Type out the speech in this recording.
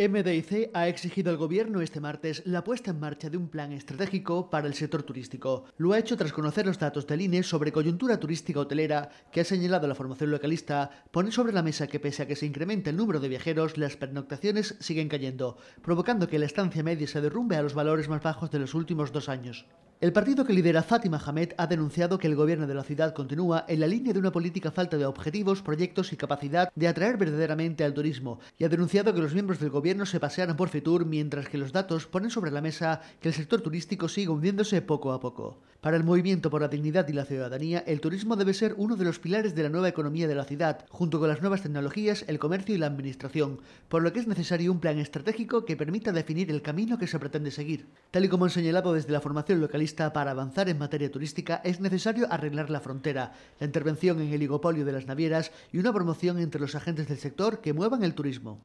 MDIC ha exigido al gobierno este martes la puesta en marcha de un plan estratégico para el sector turístico. Lo ha hecho tras conocer los datos del INE sobre coyuntura turística hotelera que ha señalado la formación localista, pone sobre la mesa que pese a que se incremente el número de viajeros, las pernoctaciones siguen cayendo, provocando que la estancia media se derrumbe a los valores más bajos de los últimos dos años. El partido que lidera Fátima Hamed ha denunciado que el gobierno de la ciudad continúa en la línea de una política falta de objetivos, proyectos y capacidad de atraer verdaderamente al turismo y ha denunciado que los miembros del gobierno se pasearan por Fitur mientras que los datos ponen sobre la mesa que el sector turístico sigue hundiéndose poco a poco. Para el movimiento por la dignidad y la ciudadanía, el turismo debe ser uno de los pilares de la nueva economía de la ciudad, junto con las nuevas tecnologías, el comercio y la administración, por lo que es necesario un plan estratégico que permita definir el camino que se pretende seguir. Tal y como han señalado desde la formación localista, para avanzar en materia turística es necesario arreglar la frontera, la intervención en el oligopolio de las navieras y una promoción entre los agentes del sector que muevan el turismo.